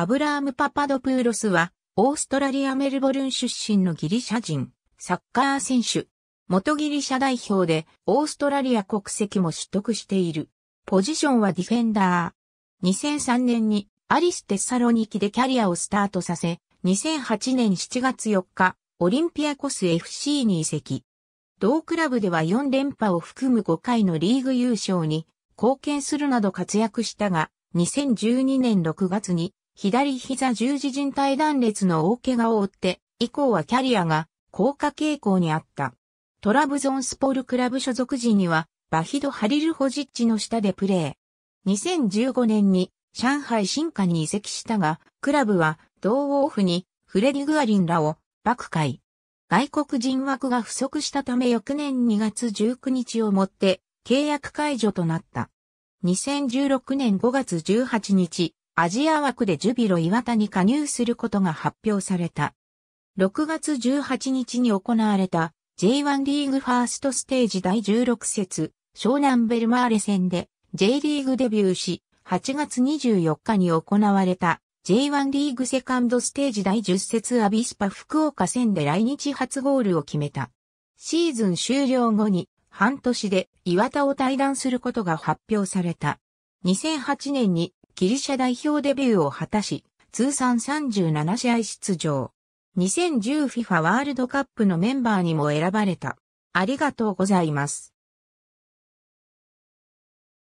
アブラーム・パパドプーロスは、オーストラリア・メルボルン出身のギリシャ人、サッカー選手、元ギリシャ代表で、オーストラリア国籍も取得している。ポジションはディフェンダー。2003年にアリス・テッサロニキでキャリアをスタートさせ、2008年7月4日、オリンピアコス FC に移籍。同クラブでは4連覇を含む5回のリーグ優勝に貢献するなど活躍したが、2012年6月に左膝十字靭帯断裂の大怪我を負って、以降はキャリアが降下傾向にあった。トラブゾンスポールクラブ所属時には、バヒド・ハリルホジッチの下でプレー。2015年に上海新化に移籍したが、クラブは同オフにフレディ・グアリンらを爆い。外国人枠が不足したため翌年2月19日をもって契約解除となった。2016年5月18日、アジア枠でジュビロ岩田に加入することが発表された。6月18日に行われた J1 リーグファーストステージ第16節湘南ベルマーレ戦で J リーグデビューし8月24日に行われた J1 リーグセカンドステージ第10節アビスパ福岡戦で来日初ゴールを決めた。シーズン終了後に半年で岩田を退団することが発表された。2008年にギリシャ代表デビューを果たし、通算37試合出場。2010FIFA ワールドカップのメンバーにも選ばれた。ありがとうございます。